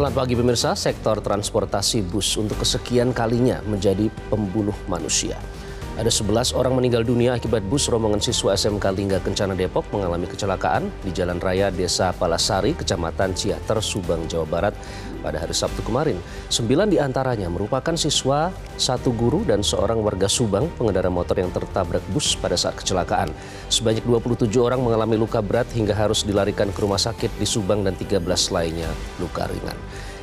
Selamat pagi pemirsa, sektor transportasi bus untuk kesekian kalinya menjadi pembunuh manusia. Ada 11 orang meninggal dunia akibat bus rombongan siswa SMK Lingga Kencana Depok mengalami kecelakaan di Jalan Raya Desa Palasari, Kecamatan Ciater, Subang, Jawa Barat pada hari Sabtu kemarin. Sembilan diantaranya merupakan siswa, satu guru, dan seorang warga Subang pengendara motor yang tertabrak bus pada saat kecelakaan. Sebanyak 27 orang mengalami luka berat hingga harus dilarikan ke rumah sakit di Subang dan 13 lainnya luka ringan.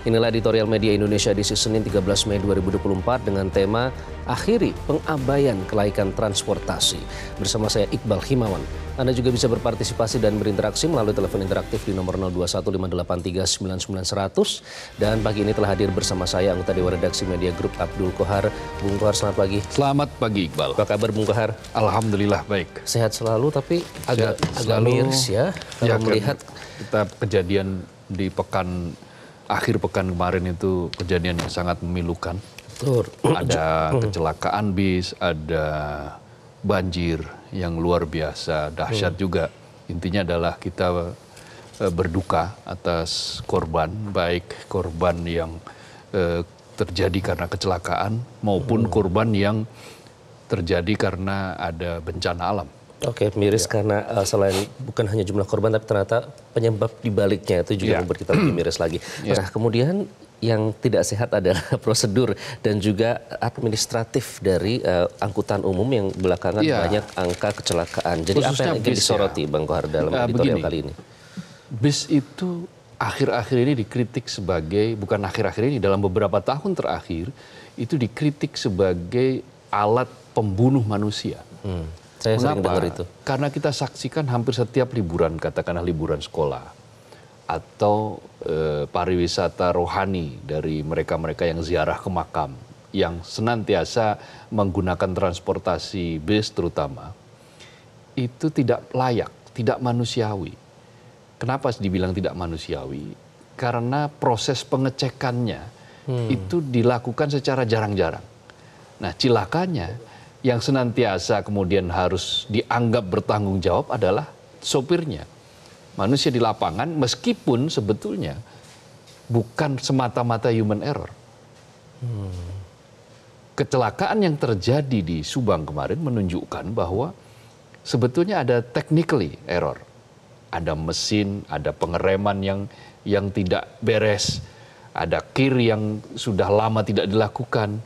Inilah editorial media Indonesia di Senin 13 Mei 2024 dengan tema Akhiri Pengabaian Kelaikan Transportasi. Bersama saya Iqbal Himawan. Anda juga bisa berpartisipasi dan berinteraksi melalui telepon interaktif di nomor 0215839900. dan pagi ini telah hadir bersama saya anggota Dewan Redaksi Media Group Abdul Kohar. Bung Kohar selamat pagi. Selamat pagi Iqbal. Apa kabar Bung Kohar? Alhamdulillah baik. Sehat selalu tapi agak agak miris ya, ya kalau ya, melihat kita kejadian di pekan akhir pekan kemarin itu kejadian yang sangat memilukan. Betul. Ada kecelakaan bis, ada banjir yang luar biasa, dahsyat hmm. juga. Intinya adalah kita eh, berduka atas korban, baik korban yang eh, terjadi karena kecelakaan maupun hmm. korban yang terjadi karena ada bencana alam. Oke, okay, miris ya. karena uh, selain bukan hanya jumlah korban, tapi ternyata penyebab dibaliknya itu juga ya. membuat kita lebih miris lagi. Ya. Nah, kemudian yang tidak sehat adalah prosedur dan juga administratif dari uh, angkutan umum yang belakangan ya. banyak angka kecelakaan. Jadi Khususnya apa yang ingin disoroti ya. Bang Kohar dalam uh, editorial begini, kali ini? Bis itu akhir-akhir ini dikritik sebagai bukan akhir-akhir ini dalam beberapa tahun terakhir itu dikritik sebagai alat pembunuh manusia. Hmm saya Mengapa? itu. Karena kita saksikan hampir setiap liburan, katakanlah liburan sekolah atau e, pariwisata rohani dari mereka-mereka yang ziarah ke makam, yang senantiasa menggunakan transportasi bis terutama, itu tidak layak, tidak manusiawi. Kenapa dibilang tidak manusiawi? Karena proses pengecekannya hmm. itu dilakukan secara jarang-jarang. Nah, cilakanya yang senantiasa kemudian harus dianggap bertanggung jawab adalah sopirnya. Manusia di lapangan meskipun sebetulnya bukan semata-mata human error. Hmm. Kecelakaan yang terjadi di Subang kemarin menunjukkan bahwa sebetulnya ada technically error. Ada mesin, ada pengereman yang yang tidak beres, ada kir yang sudah lama tidak dilakukan,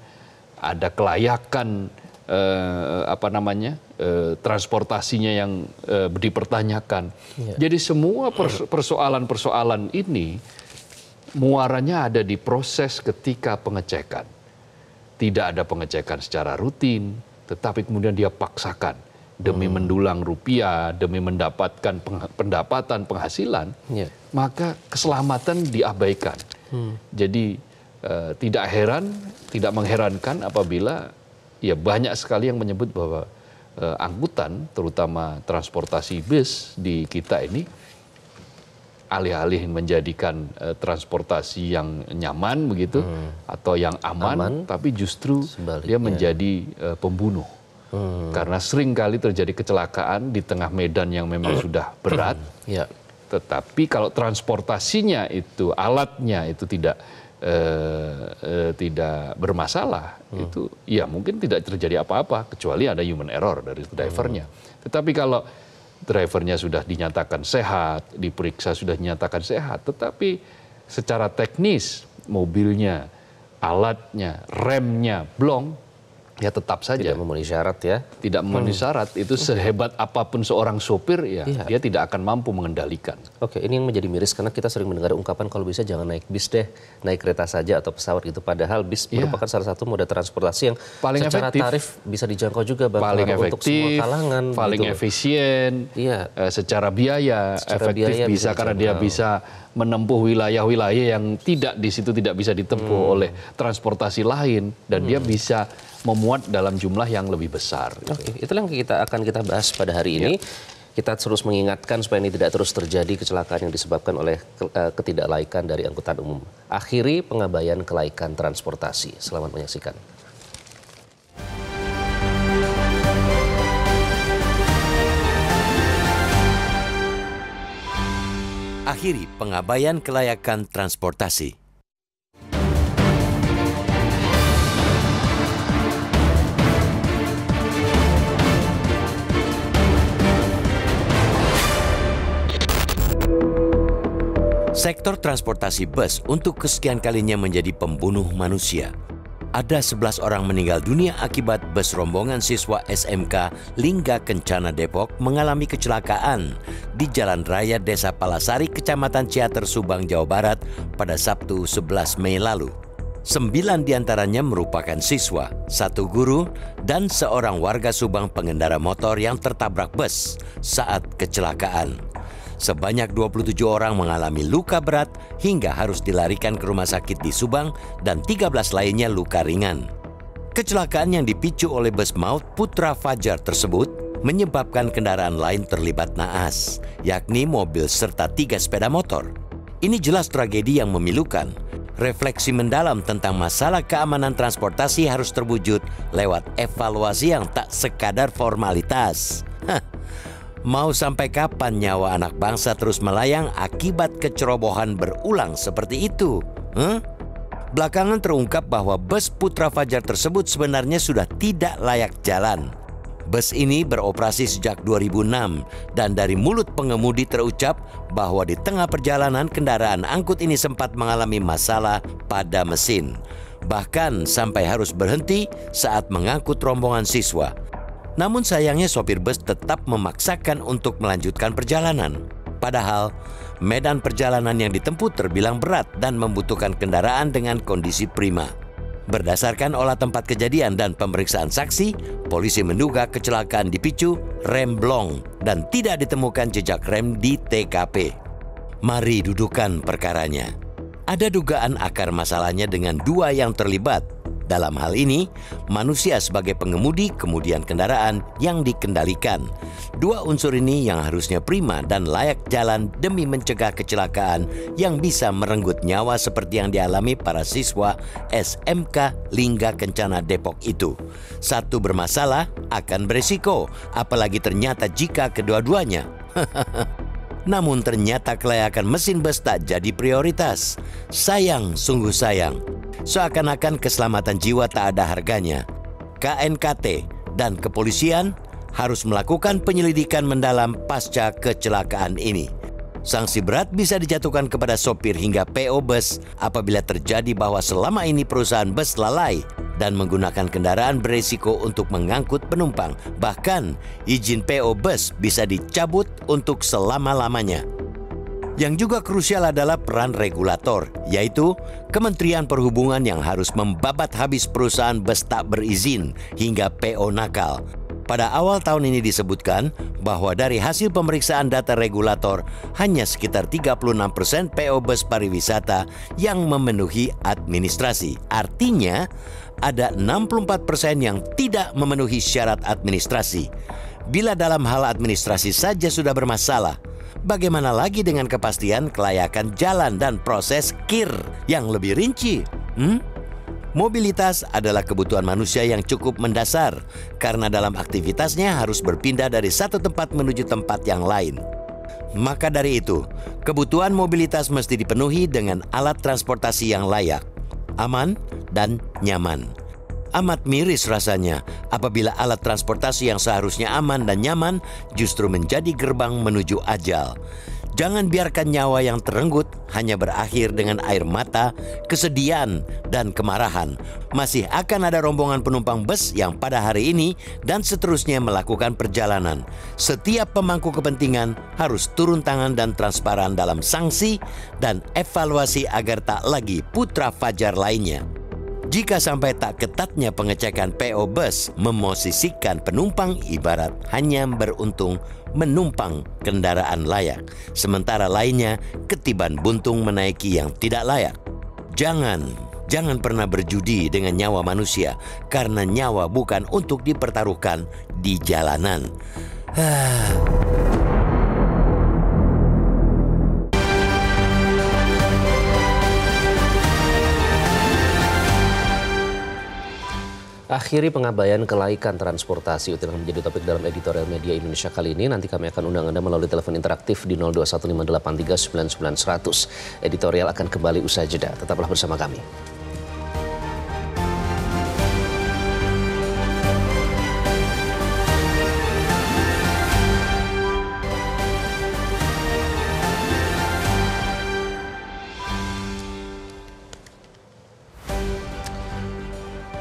ada kelayakan eh, apa namanya eh, transportasinya yang eh, dipertanyakan. Ya. Jadi semua persoalan-persoalan ini muaranya ada di proses ketika pengecekan. Tidak ada pengecekan secara rutin, tetapi kemudian dia paksakan demi hmm. mendulang rupiah, demi mendapatkan peng, pendapatan penghasilan, ya. maka keselamatan diabaikan. Hmm. Jadi eh, tidak heran, tidak mengherankan apabila ya banyak sekali yang menyebut bahwa eh, angkutan, terutama transportasi bis di kita ini, alih-alih menjadikan eh, transportasi yang nyaman begitu hmm. atau yang aman, aman tapi justru sebaliknya. dia menjadi eh, pembunuh. Hmm. Karena sering kali terjadi kecelakaan di tengah medan yang memang hmm. sudah berat. ya. Tetapi kalau transportasinya itu alatnya itu tidak Eh, eh, tidak bermasalah hmm. itu ya mungkin tidak terjadi apa-apa kecuali ada human error dari drivernya. Hmm. Tetapi kalau drivernya sudah dinyatakan sehat, diperiksa sudah dinyatakan sehat, tetapi secara teknis mobilnya, alatnya, remnya blong, ya tetap saja tidak memenuhi syarat ya tidak memenuhi hmm. syarat itu hmm. sehebat apapun seorang sopir ya, ya dia tidak akan mampu mengendalikan oke ini yang menjadi miris karena kita sering mendengar ungkapan kalau bisa jangan naik bis deh naik kereta saja atau pesawat gitu padahal bis ya. merupakan salah satu moda transportasi yang paling secara efektif. tarif bisa dijangkau juga bang paling efektif, untuk semua kalangan paling gitu. efisien ya. eh, secara biaya secara efektif biaya bisa, bisa karena dia bisa menempuh wilayah-wilayah yang tidak di situ tidak bisa ditempuh hmm. oleh transportasi lain dan hmm. dia bisa memuat dalam jumlah yang lebih besar. Gitu. Oke, okay. itulah yang kita akan kita bahas pada hari iya. ini. Yeah kita terus mengingatkan supaya ini tidak terus terjadi kecelakaan yang disebabkan oleh eh, ketidaklaikan dari angkutan umum. Akhiri pengabaian kelaikan transportasi. Selamat menyaksikan. Akhiri pengabaian kelayakan transportasi. Sektor transportasi bus untuk kesekian kalinya menjadi pembunuh manusia. Ada 11 orang meninggal dunia akibat bus rombongan siswa SMK Lingga Kencana Depok mengalami kecelakaan di Jalan Raya Desa Palasari, Kecamatan Ciater, Subang, Jawa Barat pada Sabtu 11 Mei lalu. Sembilan diantaranya merupakan siswa, satu guru, dan seorang warga Subang pengendara motor yang tertabrak bus saat kecelakaan. Sebanyak 27 orang mengalami luka berat hingga harus dilarikan ke rumah sakit di Subang dan 13 lainnya luka ringan. Kecelakaan yang dipicu oleh bus maut Putra Fajar tersebut menyebabkan kendaraan lain terlibat naas, yakni mobil serta tiga sepeda motor. Ini jelas tragedi yang memilukan. Refleksi mendalam tentang masalah keamanan transportasi harus terwujud lewat evaluasi yang tak sekadar formalitas. Hah. Mau sampai kapan nyawa anak bangsa terus melayang akibat kecerobohan berulang seperti itu? Huh? Belakangan terungkap bahwa bus Putra Fajar tersebut sebenarnya sudah tidak layak jalan. Bus ini beroperasi sejak 2006 dan dari mulut pengemudi terucap bahwa di tengah perjalanan kendaraan angkut ini sempat mengalami masalah pada mesin. Bahkan sampai harus berhenti saat mengangkut rombongan siswa. Namun sayangnya sopir bus tetap memaksakan untuk melanjutkan perjalanan. Padahal, medan perjalanan yang ditempuh terbilang berat dan membutuhkan kendaraan dengan kondisi prima. Berdasarkan olah tempat kejadian dan pemeriksaan saksi, polisi menduga kecelakaan dipicu rem blong dan tidak ditemukan jejak rem di TKP. Mari dudukan perkaranya. Ada dugaan akar masalahnya dengan dua yang terlibat, dalam hal ini, manusia sebagai pengemudi kemudian kendaraan yang dikendalikan. Dua unsur ini yang harusnya prima dan layak jalan demi mencegah kecelakaan yang bisa merenggut nyawa seperti yang dialami para siswa SMK Lingga Kencana Depok itu. Satu bermasalah akan berisiko, apalagi ternyata jika kedua-duanya. Namun ternyata kelayakan mesin bus tak jadi prioritas. Sayang, sungguh sayang seakan-akan keselamatan jiwa tak ada harganya. KNKT dan kepolisian harus melakukan penyelidikan mendalam pasca kecelakaan ini. Sanksi berat bisa dijatuhkan kepada sopir hingga PO bus apabila terjadi bahwa selama ini perusahaan bus lalai dan menggunakan kendaraan berisiko untuk mengangkut penumpang. Bahkan, izin PO bus bisa dicabut untuk selama-lamanya. Yang juga krusial adalah peran regulator, yaitu Kementerian Perhubungan yang harus membabat habis perusahaan bus tak berizin hingga PO nakal. Pada awal tahun ini disebutkan bahwa dari hasil pemeriksaan data regulator, hanya sekitar 36 persen PO bus pariwisata yang memenuhi administrasi. Artinya, ada 64 persen yang tidak memenuhi syarat administrasi. Bila dalam hal administrasi saja sudah bermasalah, bagaimana lagi dengan kepastian kelayakan jalan dan proses kir yang lebih rinci? Hmm? Mobilitas adalah kebutuhan manusia yang cukup mendasar karena dalam aktivitasnya harus berpindah dari satu tempat menuju tempat yang lain. Maka dari itu, kebutuhan mobilitas mesti dipenuhi dengan alat transportasi yang layak, aman, dan nyaman. Amat miris rasanya apabila alat transportasi yang seharusnya aman dan nyaman justru menjadi gerbang menuju ajal. Jangan biarkan nyawa yang terenggut hanya berakhir dengan air mata, kesedihan, dan kemarahan. Masih akan ada rombongan penumpang bus yang pada hari ini dan seterusnya melakukan perjalanan. Setiap pemangku kepentingan harus turun tangan dan transparan dalam sanksi dan evaluasi agar tak lagi putra fajar lainnya. Jika sampai tak ketatnya pengecekan PO bus memosisikan penumpang ibarat hanya beruntung menumpang kendaraan layak, sementara lainnya ketiban buntung menaiki yang tidak layak. Jangan Jangan pernah berjudi dengan nyawa manusia, karena nyawa bukan untuk dipertaruhkan di jalanan. Ah. akhiri pengabaian kelaikan transportasi itu yang menjadi topik dalam editorial media Indonesia kali ini. Nanti kami akan undang Anda melalui telepon interaktif di 02158399100. Editorial akan kembali usai jeda. Tetaplah bersama kami.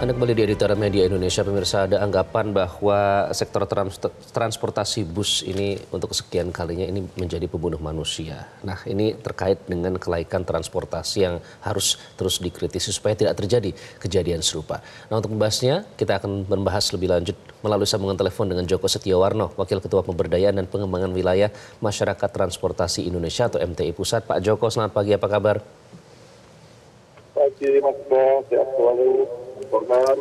Anda kembali di Editor Media Indonesia, pemirsa ada anggapan bahwa sektor trans transportasi bus ini untuk sekian kalinya ini menjadi pembunuh manusia. Nah ini terkait dengan kelaikan transportasi yang harus terus dikritisi supaya tidak terjadi kejadian serupa. Nah untuk membahasnya kita akan membahas lebih lanjut melalui sambungan telepon dengan Joko Setiawarno, Wakil Ketua Pemberdayaan dan Pengembangan Wilayah Masyarakat Transportasi Indonesia atau MTI Pusat. Pak Joko, selamat pagi, apa kabar? Pagi, Mas selalu korban.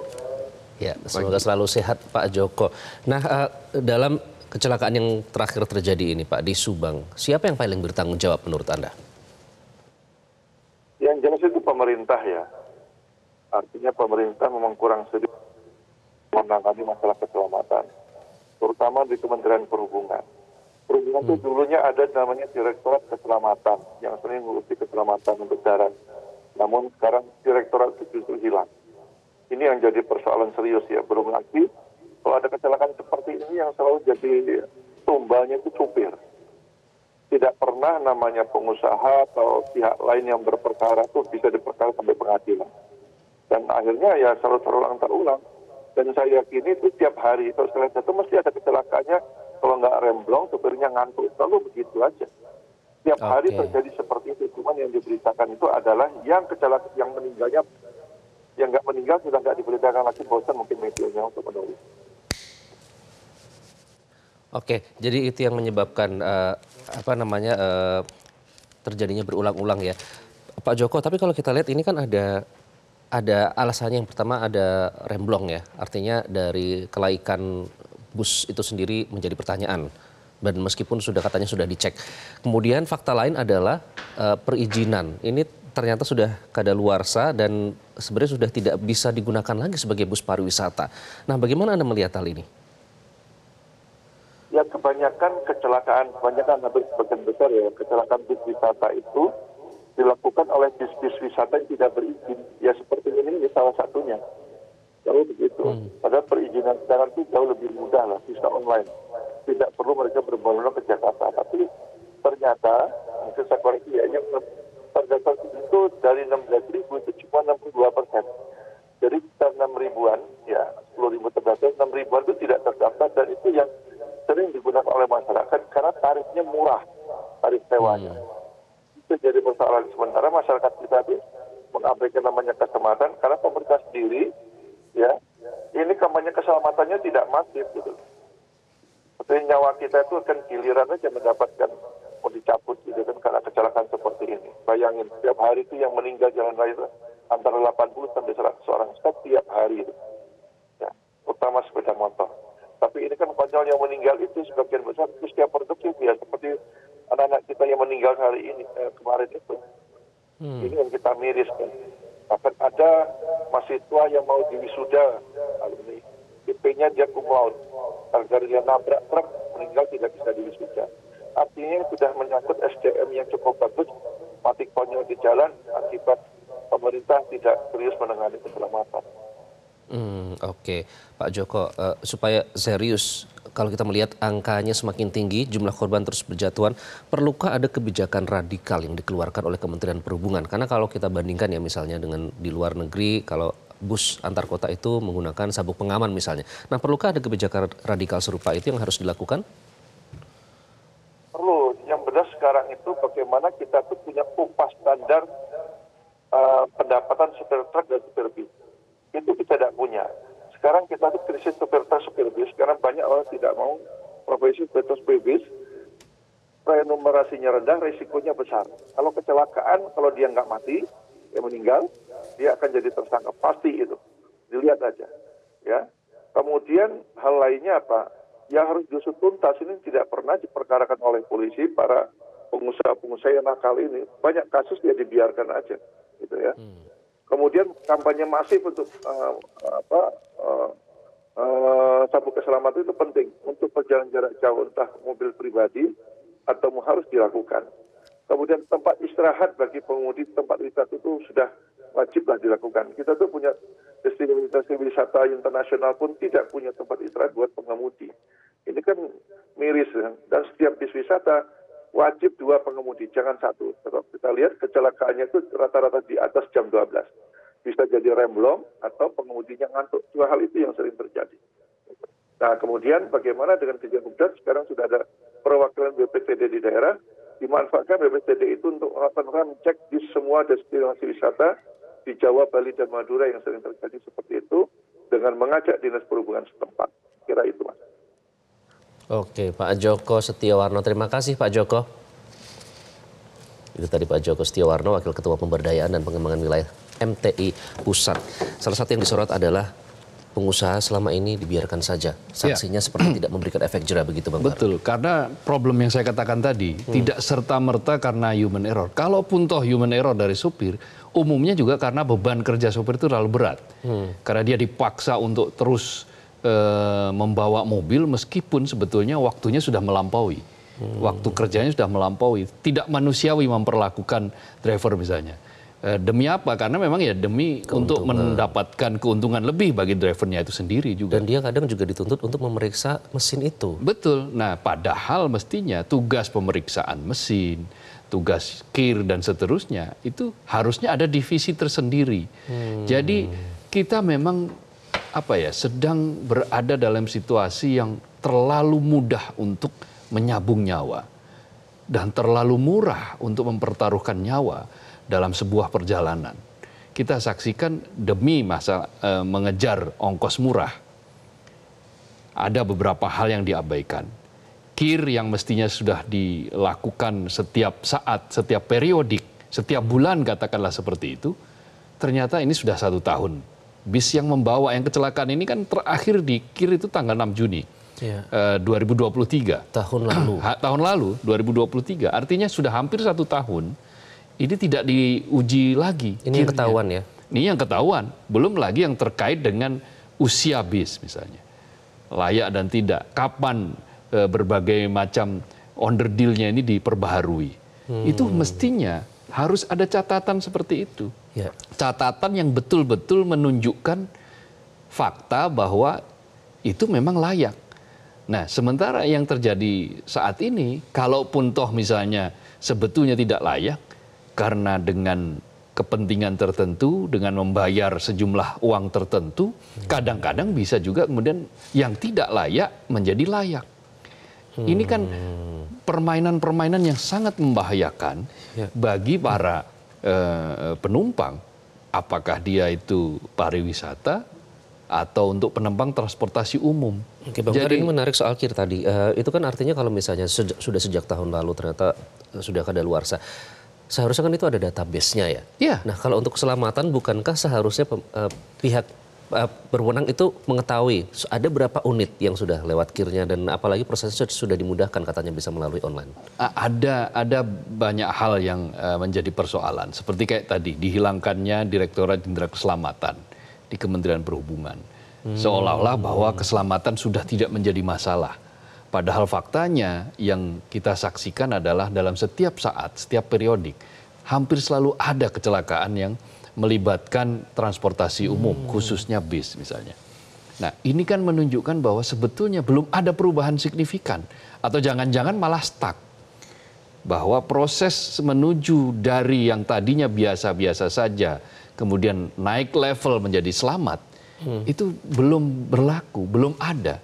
Ya, semoga selalu sehat Pak Joko. Nah, eh, dalam kecelakaan yang terakhir terjadi ini Pak di Subang, siapa yang paling bertanggung jawab menurut Anda? Yang jelas itu pemerintah ya. Artinya pemerintah memang kurang sedikit menangani masalah keselamatan, terutama di Kementerian Perhubungan. Perhubungan hmm. itu dulunya ada namanya Direktorat Keselamatan yang sering mengurusi keselamatan untuk darat. Namun sekarang Direktorat itu justru hilang ini yang jadi persoalan serius ya belum lagi kalau ada kecelakaan seperti ini yang selalu jadi tumbalnya itu supir tidak pernah namanya pengusaha atau pihak lain yang berperkara itu bisa diperkara sampai pengadilan dan akhirnya ya selalu terulang terulang dan saya yakin itu tiap hari terus selain itu mesti ada kecelakaannya kalau nggak remblong supirnya ngantuk selalu begitu aja tiap okay. hari terjadi seperti itu cuman yang diberitakan itu adalah yang kecelakaan yang meninggalnya yang nggak meninggal sudah nggak diberitakan lagi bosan mungkin medianya untuk menulis. Oke, jadi itu yang menyebabkan uh, apa namanya uh, terjadinya berulang-ulang ya, Pak Joko. Tapi kalau kita lihat ini kan ada ada alasannya yang pertama ada remblong ya, artinya dari kelaikan bus itu sendiri menjadi pertanyaan dan meskipun sudah katanya sudah dicek. Kemudian fakta lain adalah uh, perizinan. Ini ternyata sudah kadaluarsa dan sebenarnya sudah tidak bisa digunakan lagi sebagai bus pariwisata. Nah, bagaimana Anda melihat hal ini? Ya, kebanyakan kecelakaan, kebanyakan hampir sebagian besar ya, kecelakaan bus wisata itu dilakukan oleh bis-bis wisata yang tidak berizin. Ya, seperti ini, ini salah satunya. Kalau begitu, hmm. padahal perizinan sekarang itu jauh lebih mudah lah, bisa online. Tidak perlu mereka berbondong ke Jakarta. Tapi ternyata, mungkin saya koreksi ya, yang terdapat itu dari 16 ribu itu cuma 62 persen. Jadi sekitar 6 ribuan, ya 10 ribu terdaftar, 6 ribuan itu tidak terdaftar dan itu yang sering digunakan oleh masyarakat karena tarifnya murah, tarif sewanya. Hmm. Itu jadi persoalan sementara masyarakat kita itu mengabaikan namanya kesempatan karena pemerintah sendiri ya ini kampanye keselamatannya tidak masif gitu. Seperti nyawa kita itu akan giliran saja mendapatkan pun dicabut gitu kan karena kecelakaan seperti ini. Bayangin, setiap hari itu yang meninggal jalan raya itu antara 80 sampai 100 orang setiap hari itu. Ya, utama sepeda motor. Tapi ini kan konyol yang meninggal itu sebagian besar itu setiap produktif ya seperti anak-anak kita yang meninggal hari ini eh, kemarin itu. Hmm. Ini yang kita miris kan. Bahkan ada mahasiswa yang mau diwisuda alumni. IP-nya dia kumlaut. Kalau dia nabrak truk meninggal tidak bisa diwisuda artinya sudah menyangkut SDM yang cukup bagus, mati konyol di jalan akibat pemerintah tidak serius menangani keselamatan. Hmm, Oke, okay. Pak Joko, uh, supaya serius kalau kita melihat angkanya semakin tinggi, jumlah korban terus berjatuhan, perlukah ada kebijakan radikal yang dikeluarkan oleh Kementerian Perhubungan? Karena kalau kita bandingkan ya misalnya dengan di luar negeri, kalau bus antar kota itu menggunakan sabuk pengaman misalnya. Nah, perlukah ada kebijakan radikal serupa itu yang harus dilakukan? bagaimana kita tuh punya upah standar uh, pendapatan supir truk dan supir bis. Itu kita tidak punya. Sekarang kita tuh krisis supir truk, supir bis. Sekarang banyak orang tidak mau profesi supir truk, supir bis. Renumerasinya rendah, risikonya besar. Kalau kecelakaan, kalau dia nggak mati, dia meninggal, dia akan jadi tersangka. Pasti itu. Dilihat aja. Ya. Kemudian hal lainnya apa? Yang harus diusut tuntas ini tidak pernah diperkarakan oleh polisi, para pengusaha-pengusaha yang nakal ini banyak kasus dia dibiarkan aja gitu ya hmm. kemudian kampanye masif untuk uh, apa uh, uh, sabuk keselamatan itu penting untuk perjalanan jarak jauh entah mobil pribadi atau harus dilakukan kemudian tempat istirahat bagi pengemudi tempat wisata itu sudah wajiblah dilakukan kita tuh punya destinasi wisata internasional pun tidak punya tempat istirahat buat pengemudi ini kan miris ya. dan setiap bis wisata wajib dua pengemudi, jangan satu. Sebab kita lihat kecelakaannya itu rata-rata di atas jam 12. Bisa jadi remblong atau pengemudinya ngantuk. Dua hal itu yang sering terjadi. Nah, kemudian bagaimana dengan kejadian hukum Sekarang sudah ada perwakilan BPTD di daerah. Dimanfaatkan BPTD itu untuk melakukan rem cek di semua destinasi wisata di Jawa, Bali, dan Madura yang sering terjadi seperti itu dengan mengajak dinas perhubungan setempat. Kira itu, Mas. Oke, Pak Joko Setiawarno. Terima kasih Pak Joko. Itu tadi Pak Joko Setiawarno, Wakil Ketua Pemberdayaan dan Pengembangan Wilayah MTI Pusat. Salah satu yang disorot adalah pengusaha selama ini dibiarkan saja. Ya. Sanksinya ya. seperti tidak memberikan efek jerah begitu Bang Betul, Bar. karena problem yang saya katakan tadi, hmm. tidak serta-merta karena human error. Kalaupun toh human error dari supir, umumnya juga karena beban kerja supir itu terlalu berat. Hmm. Karena dia dipaksa untuk terus e, membawa mobil meskipun sebetulnya waktunya sudah melampaui. Hmm. Waktu kerjanya sudah melampaui. Tidak manusiawi memperlakukan driver misalnya. E, demi apa? Karena memang ya demi keuntungan. untuk mendapatkan keuntungan lebih bagi drivernya itu sendiri juga. Dan dia kadang juga dituntut untuk memeriksa mesin itu. Betul. Nah, padahal mestinya tugas pemeriksaan mesin, tugas kir dan seterusnya itu harusnya ada divisi tersendiri. Hmm. Jadi kita memang apa ya sedang berada dalam situasi yang terlalu mudah untuk menyabung nyawa dan terlalu murah untuk mempertaruhkan nyawa dalam sebuah perjalanan. Kita saksikan demi masa e, mengejar ongkos murah ada beberapa hal yang diabaikan. Kir yang mestinya sudah dilakukan setiap saat, setiap periodik, setiap bulan katakanlah seperti itu, ternyata ini sudah satu tahun bis yang membawa yang kecelakaan ini kan terakhir di itu tanggal 6 Juni ya. uh, 2023 tahun lalu tahun lalu 2023 artinya sudah hampir satu tahun ini tidak diuji lagi ini yang ketahuan ya ini yang ketahuan belum lagi yang terkait dengan usia bis misalnya layak dan tidak kapan uh, berbagai macam onder ini diperbaharui hmm. itu mestinya harus ada catatan seperti itu Ya. Catatan yang betul-betul menunjukkan fakta bahwa itu memang layak. Nah, sementara yang terjadi saat ini, kalaupun toh misalnya sebetulnya tidak layak, karena dengan kepentingan tertentu, dengan membayar sejumlah uang tertentu, kadang-kadang bisa juga kemudian yang tidak layak menjadi layak. Ini kan hmm. permainan-permainan yang sangat membahayakan ya. bagi para Eh, eh, penumpang, apakah dia itu pariwisata atau untuk penumpang transportasi umum. Oke, Bang Jadi ini menarik soal kir tadi. Uh, itu kan artinya kalau misalnya sudah sejak tahun lalu ternyata eh, sudah ada luar Seharusnya kan itu ada database-nya ya. Iya. Nah, kalau untuk keselamatan bukankah seharusnya pihak Eh, berwenang itu mengetahui ada berapa unit yang sudah lewat kirnya dan apalagi prosesnya sudah dimudahkan katanya bisa melalui online. Ada ada banyak hal yang eh, menjadi persoalan seperti kayak tadi dihilangkannya Direktorat Jenderal Keselamatan di Kementerian Perhubungan hmm. seolah-olah bahwa keselamatan sudah tidak menjadi masalah. Padahal faktanya yang kita saksikan adalah dalam setiap saat, setiap periodik hampir selalu ada kecelakaan yang melibatkan transportasi umum, hmm. khususnya bis misalnya. Nah, ini kan menunjukkan bahwa sebetulnya belum ada perubahan signifikan atau jangan-jangan malah stuck. Bahwa proses menuju dari yang tadinya biasa-biasa saja kemudian naik level menjadi selamat hmm. itu belum berlaku, belum ada.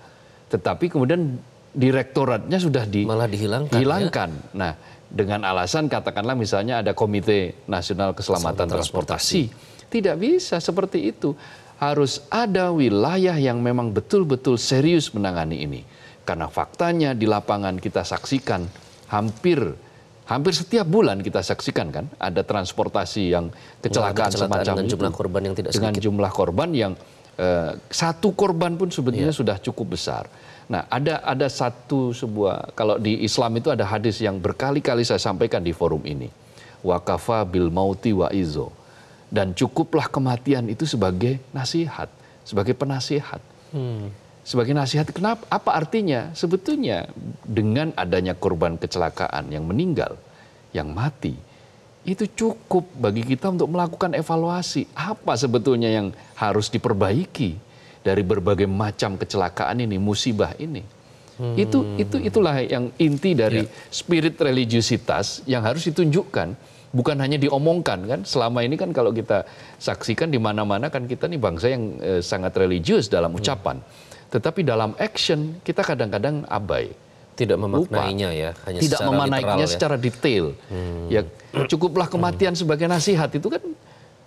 Tetapi kemudian direktoratnya sudah di, malah dihilangkan. Hilangkan. Ya? Nah, dengan alasan katakanlah misalnya ada Komite Nasional Keselamatan Transportasi. Transportasi. Tidak bisa seperti itu. Harus ada wilayah yang memang betul-betul serius menangani ini. Karena faktanya di lapangan kita saksikan hampir hampir setiap bulan kita saksikan kan ada transportasi yang kecelakaan, kecelakaan semacam dengan itu, jumlah korban yang tidak sedikit. dengan jumlah korban yang eh, satu korban pun sebetulnya yeah. sudah cukup besar. Nah, ada ada satu sebuah kalau di Islam itu ada hadis yang berkali-kali saya sampaikan di forum ini. Wakafa bil mauti wa izo. Dan cukuplah kematian itu sebagai nasihat, sebagai penasihat. Hmm. Sebagai nasihat kenapa? Apa artinya? Sebetulnya dengan adanya korban kecelakaan yang meninggal, yang mati, itu cukup bagi kita untuk melakukan evaluasi apa sebetulnya yang harus diperbaiki dari berbagai macam kecelakaan ini, musibah ini. Hmm. Itu itu itulah yang inti dari ya. spirit religiusitas yang harus ditunjukkan, bukan hanya diomongkan kan. Selama ini kan kalau kita saksikan di mana-mana kan kita nih bangsa yang eh, sangat religius dalam hmm. ucapan. Hmm. Tetapi dalam action kita kadang-kadang abai. Tidak memaknainya ya, hanya tidak secara memaknainya ya. secara detail. Hmm. Ya cukuplah kematian hmm. sebagai nasihat itu kan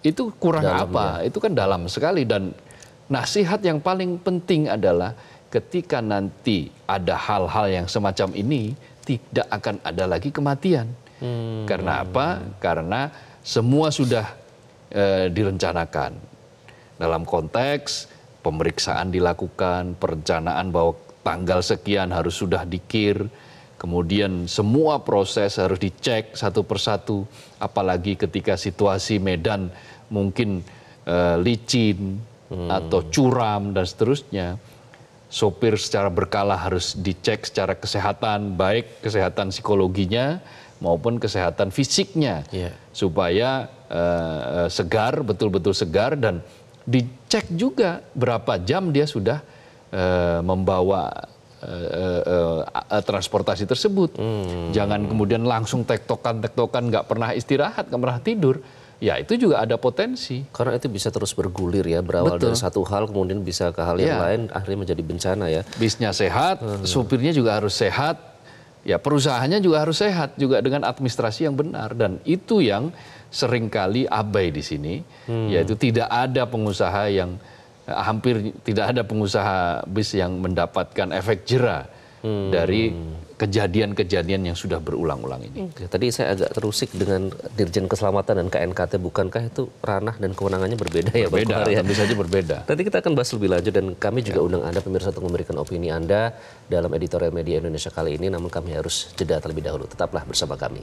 itu kurang Dalam apa? Ya. Itu kan dalam sekali dan Nasihat yang paling penting adalah ketika nanti ada hal-hal yang semacam ini, tidak akan ada lagi kematian. Hmm. Karena apa? Karena semua sudah e, direncanakan. Dalam konteks pemeriksaan dilakukan, perencanaan bahwa tanggal sekian harus sudah dikir, kemudian semua proses harus dicek satu persatu, apalagi ketika situasi Medan mungkin e, licin, hmm. atau curam dan seterusnya, sopir secara berkala harus dicek secara kesehatan, baik kesehatan psikologinya maupun kesehatan fisiknya, yeah. supaya uh, segar, betul-betul segar dan dicek juga berapa jam dia sudah uh, membawa Uh, uh, uh, transportasi tersebut. Hmm. Jangan kemudian langsung tektokan tektokan nggak pernah istirahat nggak pernah tidur ya itu juga ada potensi. Karena itu bisa terus bergulir ya, berawal Betul. dari satu hal kemudian bisa ke hal yang ya. lain, akhirnya menjadi bencana ya. Bisnya sehat, hmm. supirnya juga harus sehat, ya perusahaannya juga harus sehat juga dengan administrasi yang benar dan itu yang seringkali abai di sini, hmm. yaitu tidak ada pengusaha yang eh, hampir tidak ada pengusaha bis yang mendapatkan efek jerah hmm. dari kejadian-kejadian yang sudah berulang-ulang ini. Tadi saya agak terusik dengan Dirjen Keselamatan dan KNKT, bukankah itu ranah dan kewenangannya berbeda, ya, berbeda ya Berbeda ya? tentu saja berbeda. Nanti kita akan bahas lebih lanjut dan kami juga ya. undang Anda pemirsa untuk memberikan opini Anda dalam editorial media Indonesia kali ini, namun kami harus jeda terlebih dahulu. Tetaplah bersama kami.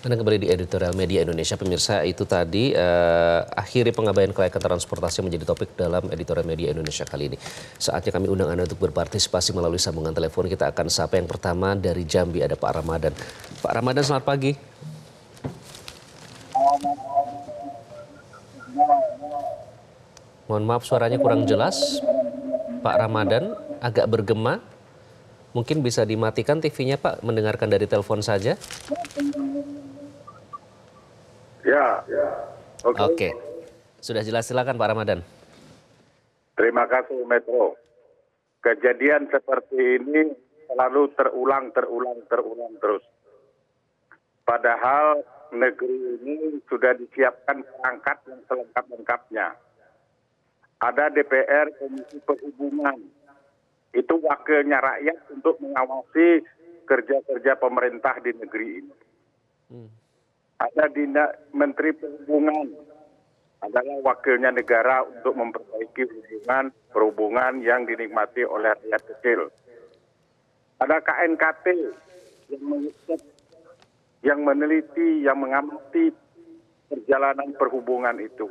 Anda kembali di editorial media Indonesia, pemirsa itu tadi uh, akhiri pengabaian kelayakan transportasi menjadi topik dalam editorial media Indonesia kali ini. Saatnya kami undang Anda untuk berpartisipasi melalui sambungan telepon. Kita akan sapa yang pertama dari Jambi ada Pak Ramadan. Pak Ramadan selamat pagi. Mohon maaf suaranya kurang jelas. Pak Ramadan agak bergema. Mungkin bisa dimatikan TV-nya Pak, mendengarkan dari telepon saja. Ya, ya. Oke. Okay. Okay. Sudah jelas silakan Pak Ramadan. Terima kasih Metro. Kejadian seperti ini selalu terulang terulang terulang terus. Padahal negeri ini sudah disiapkan perangkat yang selengkap-lengkapnya. Ada DPR Komisi Perhubungan. Itu wakilnya rakyat untuk mengawasi kerja-kerja pemerintah di negeri ini. Hmm ada di Menteri Perhubungan adalah wakilnya negara untuk memperbaiki hubungan perhubungan yang dinikmati oleh rakyat kecil. Ada KNKT yang mengikut, yang meneliti, yang mengamati perjalanan perhubungan itu.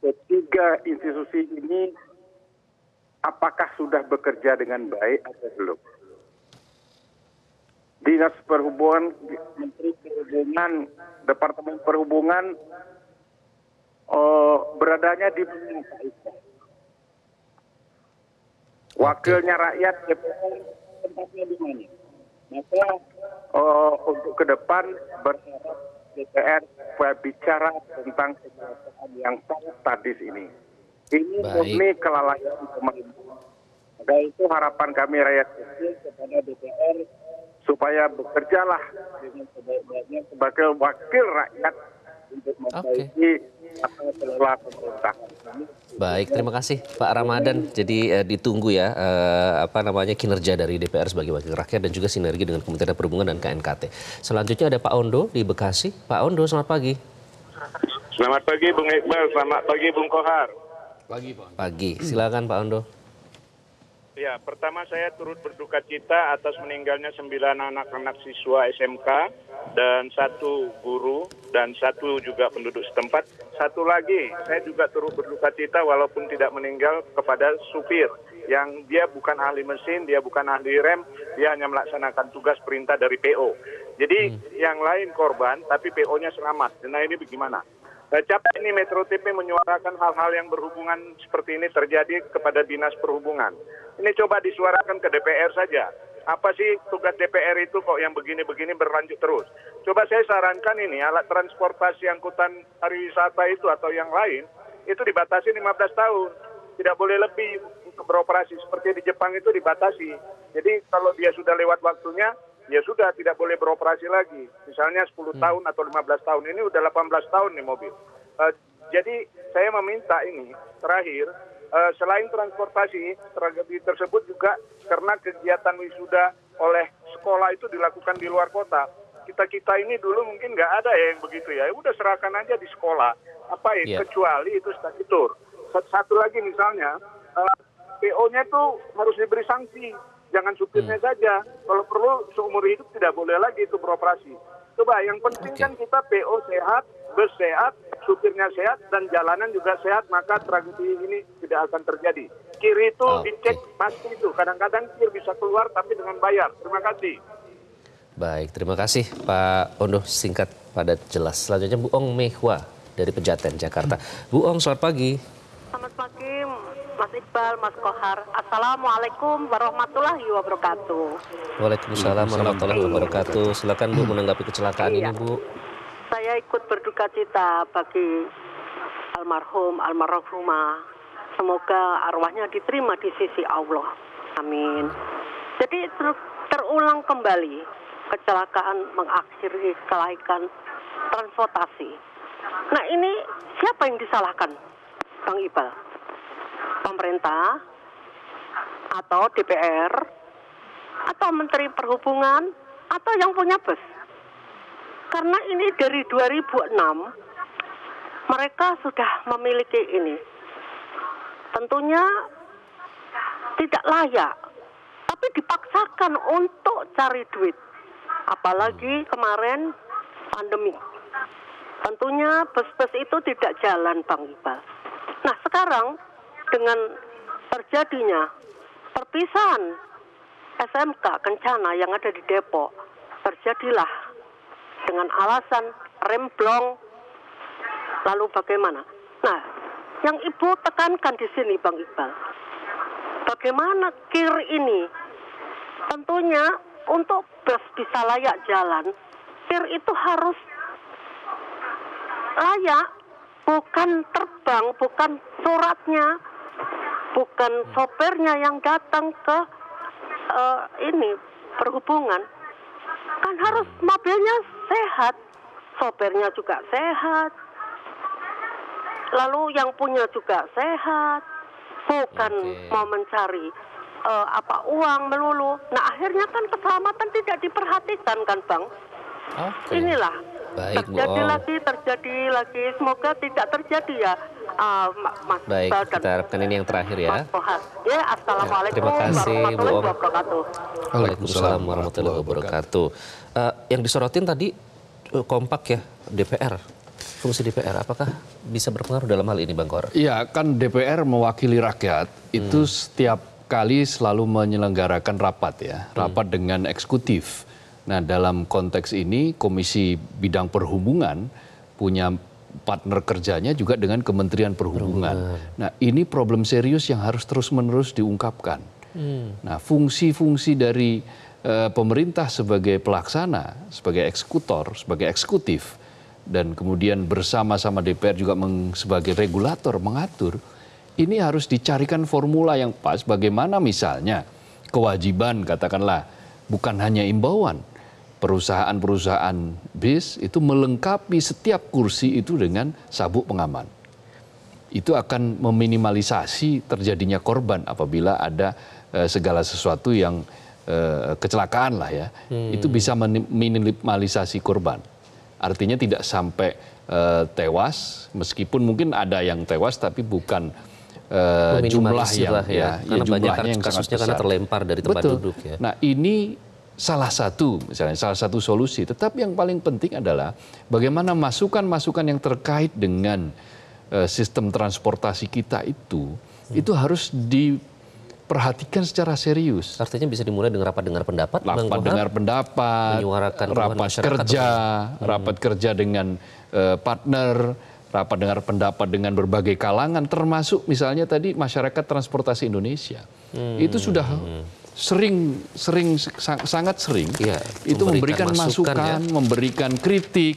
Ketiga institusi ini apakah sudah bekerja dengan baik atau belum? Dinas Perhubungan Menteri Perhubungan Departemen Perhubungan uh, beradanya di wakilnya rakyat DPR tempatnya di mana maka uh, untuk ke depan berharap DPR bicara tentang kejahatan yang sangat tadis ini ini murni kelalaian pemerintah. Dan itu harapan kami rakyat kecil kepada DPR supaya bekerjalah sebagai wakil rakyat untuk memperbaiki okay. pemerintah. Baik, terima kasih Pak Ramadan. Jadi eh, ditunggu ya eh, apa namanya kinerja dari DPR sebagai wakil rakyat dan juga sinergi dengan Kementerian Perhubungan dan KNKT. Selanjutnya ada Pak Ondo di Bekasi. Pak Ondo, selamat pagi. Selamat pagi Bung Iqbal, selamat pagi Bung Kohar. Pagi Pak. Pagi, silakan Pak Ondo. Ya, pertama saya turut berduka cita atas meninggalnya sembilan anak-anak siswa SMK dan satu guru dan satu juga penduduk setempat. Satu lagi, saya juga turut berduka cita walaupun tidak meninggal kepada supir yang dia bukan ahli mesin, dia bukan ahli rem, dia hanya melaksanakan tugas perintah dari PO. Jadi hmm. yang lain korban, tapi PO-nya selamat. Nah ini bagaimana? Eh, Capek ini Metro TV menyuarakan hal-hal yang berhubungan seperti ini terjadi kepada dinas perhubungan. Ini coba disuarakan ke DPR saja. Apa sih tugas DPR itu kok yang begini-begini berlanjut terus? Coba saya sarankan ini alat transportasi angkutan pariwisata itu atau yang lain itu dibatasi 15 tahun. Tidak boleh lebih beroperasi seperti di Jepang itu dibatasi. Jadi kalau dia sudah lewat waktunya ya sudah tidak boleh beroperasi lagi. Misalnya 10 hmm. tahun atau 15 tahun ini udah 18 tahun nih mobil. Uh, jadi saya meminta ini terakhir uh, selain transportasi tragedi tersebut juga karena kegiatan wisuda oleh sekolah itu dilakukan di luar kota. Kita kita ini dulu mungkin nggak ada ya yang begitu ya. ya udah serahkan aja di sekolah. Apa ya? Yeah. Kecuali itu statutur. Satu lagi misalnya uh, eh, PO-nya tuh harus diberi sanksi jangan supirnya hmm. saja. Kalau perlu seumur hidup tidak boleh lagi itu beroperasi. Coba yang penting okay. kan kita PO sehat, bus sehat, supirnya sehat dan jalanan juga sehat maka tragedi ini tidak akan terjadi. Kiri itu okay. dicek pasti itu. Kadang-kadang kiri bisa keluar tapi dengan bayar. Terima kasih. Baik, terima kasih Pak Ondo singkat padat jelas. Selanjutnya Bu Ong Mehwa dari Pejaten, Jakarta. Hmm. Bu Ong, selamat pagi. Selamat pagi Mas Iqbal, Mas Kohar. Assalamualaikum warahmatullahi wabarakatuh. Waalaikumsalam warahmatullahi wabarakatuh. Silakan Bu menanggapi kecelakaan iya. ini Bu. Saya ikut berduka cita bagi almarhum, rumah. Semoga arwahnya diterima di sisi Allah. Amin. Jadi ter terulang kembali kecelakaan mengakhiri kelaikan transportasi. Nah ini siapa yang disalahkan? Bang Iqbal. Pemerintah atau DPR atau Menteri Perhubungan atau yang punya bus. Karena ini dari 2006 mereka sudah memiliki ini. Tentunya tidak layak, tapi dipaksakan untuk cari duit. Apalagi kemarin pandemi. Tentunya bus-bus itu tidak jalan Bang Iqbal. Nah sekarang dengan terjadinya perpisahan SMK Kencana yang ada di Depok terjadilah dengan alasan remblong lalu bagaimana? Nah, yang Ibu tekankan di sini Bang Iqbal, bagaimana KIR ini tentunya untuk bus bisa layak jalan, KIR itu harus layak bukan terbang, bukan suratnya, bukan sopirnya yang datang ke uh, ini perhubungan. Kan harus hmm. mobilnya sehat, sopirnya juga sehat. Lalu yang punya juga sehat, bukan okay. mau mencari uh, apa uang melulu. Nah akhirnya kan keselamatan tidak diperhatikan kan bang. Okay. Inilah Baik, terjadi Bu Om. lagi, terjadi lagi. Semoga tidak terjadi ya. Uh, Mas Baik, kita harapkan ini yang terakhir ya. Ya, Assalamualaikum ya, terima kasih, Bu Om. wabarakatuh. Waalaikumsalam warahmatullahi wabarakatuh. Uh, yang disorotin tadi uh, kompak ya DPR fungsi DPR apakah bisa berpengaruh dalam hal ini Bang Kor? Iya, kan DPR mewakili rakyat itu hmm. setiap kali selalu menyelenggarakan rapat ya, rapat hmm. dengan eksekutif. Nah, dalam konteks ini Komisi Bidang Perhubungan punya partner kerjanya juga dengan Kementerian Perhubungan. Nah, ini problem serius yang harus terus-menerus diungkapkan. Hmm. Nah, fungsi-fungsi dari e, pemerintah sebagai pelaksana, sebagai eksekutor, sebagai eksekutif dan kemudian bersama-sama DPR juga meng, sebagai regulator mengatur ini harus dicarikan formula yang pas bagaimana misalnya kewajiban katakanlah bukan hanya imbauan perusahaan-perusahaan bis itu melengkapi setiap kursi itu dengan sabuk pengaman. Itu akan meminimalisasi terjadinya korban apabila ada eh, segala sesuatu yang eh, kecelakaan lah ya. Hmm. Itu bisa meminimalisasi korban. Artinya tidak sampai eh, tewas, meskipun mungkin ada yang tewas tapi bukan eh, jumlah yang ya, ya, ya jumlahnya banyak yang kasusnya karena terlempar dari tempat Betul. duduk ya. Nah ini salah satu misalnya salah satu solusi. Tetapi yang paling penting adalah bagaimana masukan-masukan yang terkait dengan uh, sistem transportasi kita itu hmm. itu harus diperhatikan secara serius. Artinya bisa dimulai dengan rapat dengar pendapat, rapat dengar pendapat, rapat kerja, hmm. rapat kerja dengan uh, partner, rapat dengar pendapat dengan berbagai kalangan, termasuk misalnya tadi masyarakat transportasi Indonesia. Hmm. Itu sudah hmm sering sering sangat sering ya, itu memberikan, memberikan masukan, ya. memberikan kritik,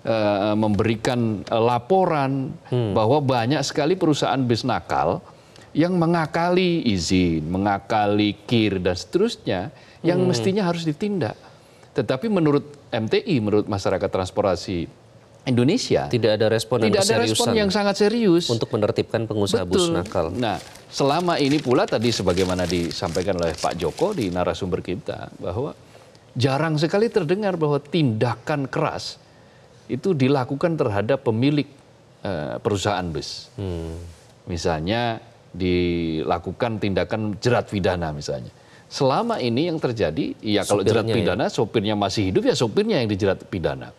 eh, memberikan laporan hmm. bahwa banyak sekali perusahaan bis nakal yang mengakali izin, mengakali kir dan seterusnya yang hmm. mestinya harus ditindak. Tetapi menurut MTI, menurut masyarakat transportasi Indonesia. Tidak ada respon Tidak ada respon yang sangat serius untuk menertibkan pengusaha Betul. bus nakal. Nah, selama ini pula tadi sebagaimana disampaikan oleh Pak Joko di narasumber kita bahwa jarang sekali terdengar bahwa tindakan keras itu dilakukan terhadap pemilik uh, perusahaan bus. Hmm. Misalnya dilakukan tindakan jerat pidana misalnya selama ini yang terjadi ya kalau sopirnya jerat ya? pidana ya? sopirnya masih hidup ya sopirnya yang dijerat pidana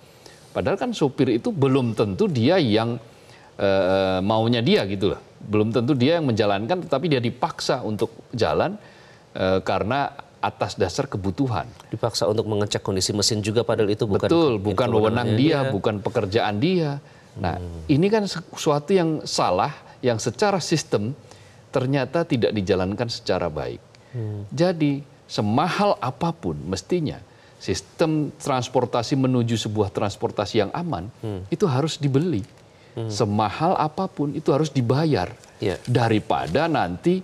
Padahal kan supir itu belum tentu dia yang e, maunya dia gitu loh. Belum tentu dia yang menjalankan tetapi dia dipaksa untuk jalan e, karena atas dasar kebutuhan. Dipaksa untuk mengecek kondisi mesin juga padahal itu bukan Betul, bukan wewenang dia, dia, bukan pekerjaan dia. Nah, hmm. ini kan sesuatu yang salah yang secara sistem ternyata tidak dijalankan secara baik. Hmm. Jadi, semahal apapun mestinya sistem transportasi menuju sebuah transportasi yang aman itu harus dibeli semahal apapun itu harus dibayar yeah. daripada nanti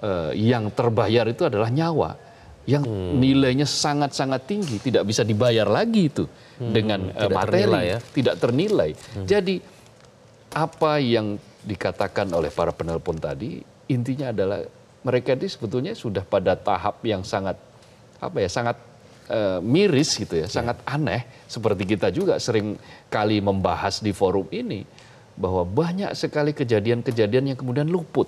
uh, yang terbayar itu adalah nyawa yang hmm. nilainya sangat-sangat tinggi tidak bisa dibayar lagi itu hmm. dengan uh, tidak materi ternilai ya. tidak ternilai hmm. jadi apa yang dikatakan oleh para penelpon tadi intinya adalah mereka ini sebetulnya sudah pada tahap yang sangat apa ya sangat Eh, miris gitu ya, yeah. sangat aneh seperti kita juga sering kali membahas di forum ini bahwa banyak sekali kejadian-kejadian yang kemudian luput.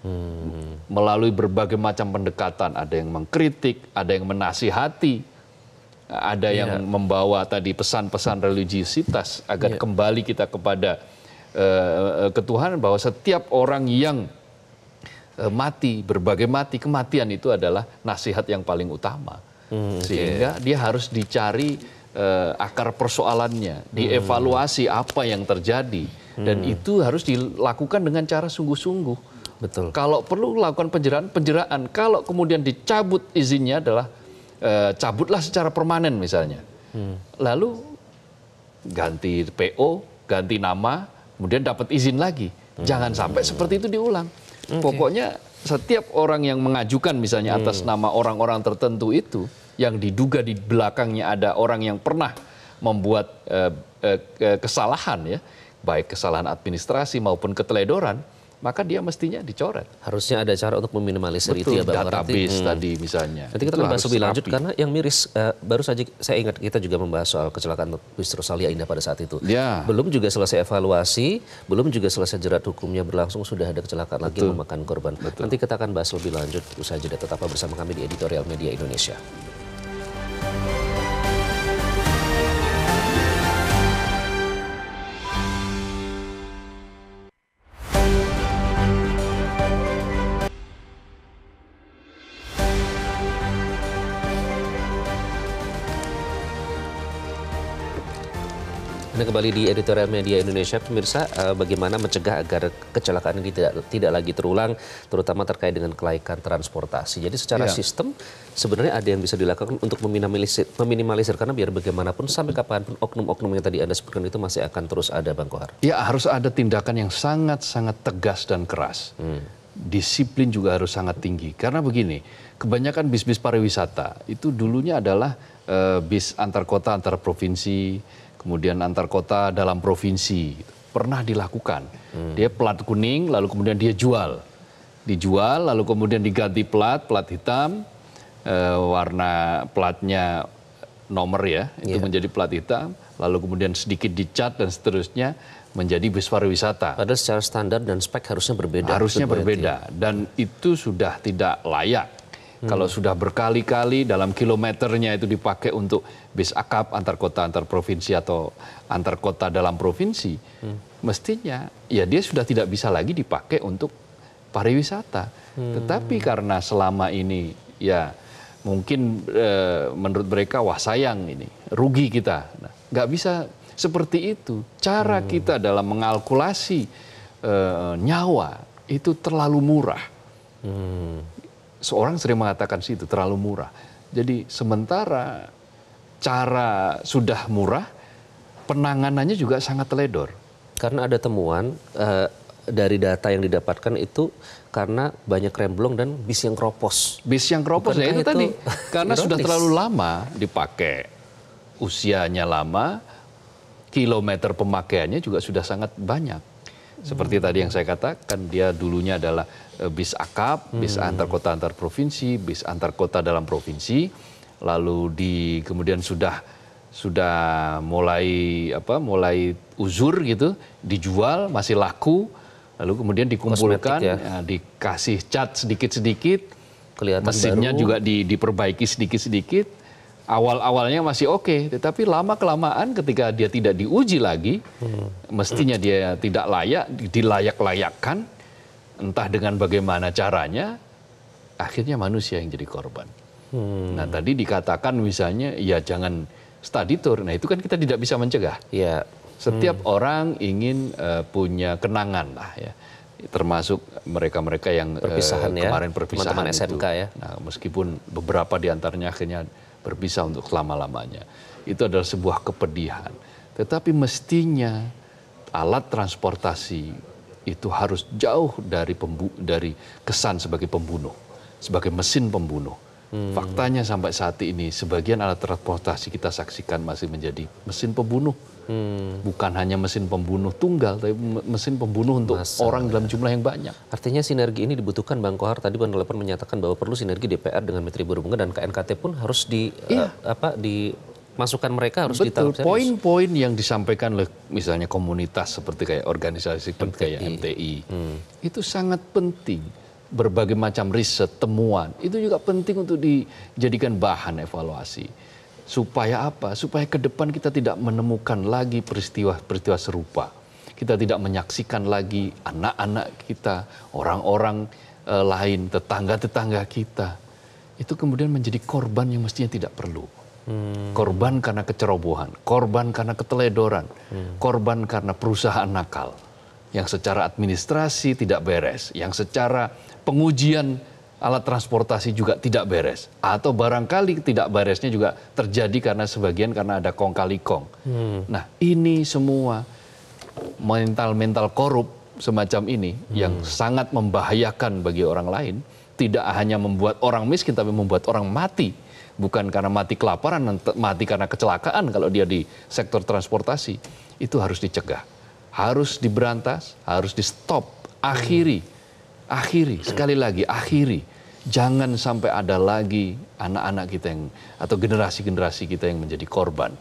Hmm. Melalui berbagai macam pendekatan, ada yang mengkritik, ada yang menasihati, ada yeah. yang iya. membawa tadi pesan-pesan religiusitas agar yeah. kembali kita kepada uh, ketuhanan bahwa setiap orang yang eh, mati, berbagai mati, kematian itu adalah nasihat yang paling utama Hmm, okay. Sehingga dia harus dicari uh, akar persoalannya, hmm. dievaluasi hmm. apa yang terjadi hmm. dan itu harus dilakukan dengan cara sungguh-sungguh. Betul. Kalau perlu lakukan penjeraan, penjeraan. Kalau kemudian dicabut izinnya adalah e, cabutlah secara permanen misalnya. Hmm. Lalu ganti PO, ganti nama, kemudian dapat izin lagi. Hmm. Jangan sampai seperti itu diulang. Okay. Pokoknya setiap orang yang mengajukan misalnya atas hmm. nama orang-orang tertentu itu yang diduga di belakangnya ada orang yang pernah membuat eh, eh, kesalahan ya, baik kesalahan administrasi maupun keteledoran, maka dia mestinya dicoret. Harusnya ada cara untuk meminimalisir Betul, itu ya Bapak database hmm. tadi misalnya. Nanti kita bahas lebih lanjut karena yang miris uh, baru saja saya ingat kita juga membahas soal kecelakaan Wis Rosalia Indah pada saat itu. Ya. Belum juga selesai evaluasi, belum juga selesai jerat hukumnya berlangsung sudah ada kecelakaan Betul. lagi memakan korban. Betul. Nanti kita akan bahas lebih lanjut usaha jeda tetap bersama kami di Editorial Media Indonesia. Anda kembali di editorial media Indonesia, pemirsa. Eh, bagaimana mencegah agar kecelakaan ini tidak tidak lagi terulang, terutama terkait dengan kelaikan transportasi. Jadi secara ya. sistem sebenarnya ada yang bisa dilakukan untuk meminimalisir, meminimalisir karena biar bagaimanapun sampai kapanpun oknum-oknum yang tadi Anda sebutkan itu masih akan terus ada, Bang Kohar. Ya harus ada tindakan yang sangat-sangat tegas dan keras. Hmm. Disiplin juga harus sangat tinggi. Karena begini, kebanyakan bis-bis pariwisata itu dulunya adalah uh, bis antar kota, antar provinsi kemudian antar kota dalam provinsi pernah dilakukan. Hmm. Dia pelat kuning lalu kemudian dia jual. Dijual lalu kemudian diganti pelat pelat hitam e, warna pelatnya nomor ya, itu yeah. menjadi pelat hitam, lalu kemudian sedikit dicat dan seterusnya menjadi bus pariwisata. Padahal secara standar dan spek harusnya berbeda. Harusnya berbeda dan itu sudah tidak layak Hmm. Kalau sudah berkali-kali dalam kilometernya itu dipakai untuk bis akap antar kota antar provinsi atau antar kota dalam provinsi, hmm. mestinya ya dia sudah tidak bisa lagi dipakai untuk pariwisata. Hmm. Tetapi karena selama ini ya mungkin e, menurut mereka wah sayang ini, rugi kita. Nah, nggak bisa seperti itu. Cara hmm. kita dalam mengalkulasi e, nyawa itu terlalu murah. Hmm seorang sering mengatakan sih itu terlalu murah. Jadi sementara cara sudah murah, penanganannya juga sangat teledor. Karena ada temuan uh, dari data yang didapatkan itu karena banyak remblong dan bis yang keropos. Bis yang keropos ya itu, itu tadi. Karena sudah terlalu lama dipakai. Usianya lama, kilometer pemakaiannya juga sudah sangat banyak. Seperti hmm. tadi yang saya katakan, dia dulunya adalah Eh, bis akap, bis hmm. antar kota antar provinsi, bis antar kota dalam provinsi, lalu di kemudian sudah sudah mulai apa mulai uzur gitu dijual masih laku lalu kemudian dikumpulkan ya. ya, dikasih cat sedikit-sedikit kelihatan mesinnya baru. juga di, diperbaiki sedikit-sedikit awal-awalnya masih oke okay, tetapi lama kelamaan ketika dia tidak diuji lagi hmm. mestinya dia tidak layak dilayak-layakkan entah dengan bagaimana caranya, akhirnya manusia yang jadi korban. Hmm. Nah tadi dikatakan misalnya ya jangan study tour, nah itu kan kita tidak bisa mencegah. Ya. Setiap hmm. orang ingin uh, punya kenangan lah ya, termasuk mereka-mereka yang eh, perpisahan, uh, kemarin ya. perpisahan Teman -teman SMK itu. ya. Nah meskipun beberapa di diantaranya akhirnya berpisah untuk lama lamanya itu adalah sebuah kepedihan. Tetapi mestinya alat transportasi itu harus jauh dari pembu dari kesan sebagai pembunuh, sebagai mesin pembunuh. Hmm. Faktanya sampai saat ini sebagian alat transportasi kita saksikan masih menjadi mesin pembunuh. Hmm. Bukan hanya mesin pembunuh tunggal, tapi mesin pembunuh untuk Masa. orang dalam jumlah yang banyak. Artinya sinergi ini dibutuhkan Bang Kohar tadi Lepen menyatakan bahwa perlu sinergi DPR dengan Menteri Perhubungan dan KNKT pun harus di iya. uh, apa di masukan mereka harus Betul, poin-poin yang disampaikan oleh misalnya komunitas seperti kayak organisasi MTI. kayak MTI hmm. itu sangat penting berbagai macam riset temuan itu juga penting untuk dijadikan bahan evaluasi supaya apa supaya ke depan kita tidak menemukan lagi peristiwa-peristiwa serupa kita tidak menyaksikan lagi anak-anak kita orang-orang eh, lain tetangga-tetangga kita itu kemudian menjadi korban yang mestinya tidak perlu. Hmm. Korban karena kecerobohan, korban karena keteledoran, hmm. korban karena perusahaan nakal yang secara administrasi tidak beres, yang secara pengujian alat transportasi juga tidak beres atau barangkali tidak beresnya juga terjadi karena sebagian karena ada kong kali kong. Hmm. Nah, ini semua mental-mental korup semacam ini hmm. yang sangat membahayakan bagi orang lain, tidak hanya membuat orang miskin tapi membuat orang mati bukan karena mati kelaparan, mati karena kecelakaan kalau dia di sektor transportasi. Itu harus dicegah. Harus diberantas, harus di stop, akhiri. Akhiri, sekali lagi, akhiri. Jangan sampai ada lagi anak-anak kita yang, atau generasi-generasi kita yang menjadi korban.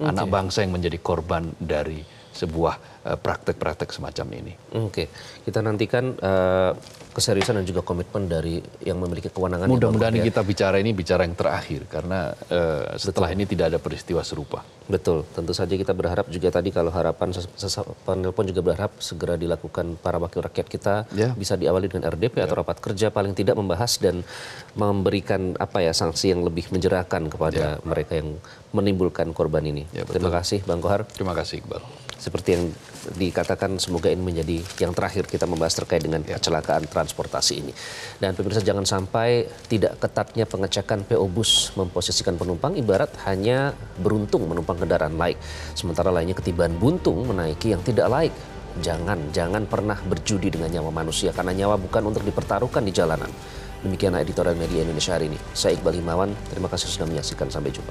Anak bangsa yang menjadi korban dari sebuah Eh, praktek-praktek semacam ini. Oke, kita nantikan uh, keseriusan dan juga komitmen dari yang memiliki kewenangan. Mudah-mudahan ya. kita bicara ini bicara yang terakhir karena uh, setelah Betul. ini tidak ada peristiwa serupa. Betul, tentu saja kita berharap juga tadi kalau harapan panel pun juga berharap segera dilakukan para wakil rakyat kita yeah. bisa diawali dengan RDP yeah. atau ya. rapat kerja paling tidak membahas dan memberikan apa ya sanksi yang lebih menjerahkan kepada yeah. mereka yang menimbulkan korban ini. Ya, Terima kasih Bang Kohar. Terima kasih Iqbal seperti yang dikatakan semoga ini menjadi yang terakhir kita membahas terkait dengan ya. kecelakaan transportasi ini. Dan pemirsa jangan sampai tidak ketatnya pengecekan PO Bus memposisikan penumpang ibarat hanya beruntung menumpang kendaraan laik. Sementara lainnya ketiban buntung menaiki yang tidak laik. Jangan, jangan pernah berjudi dengan nyawa manusia karena nyawa bukan untuk dipertaruhkan di jalanan. Demikian editorial media Indonesia hari ini. Saya Iqbal Himawan, terima kasih sudah menyaksikan. Sampai jumpa.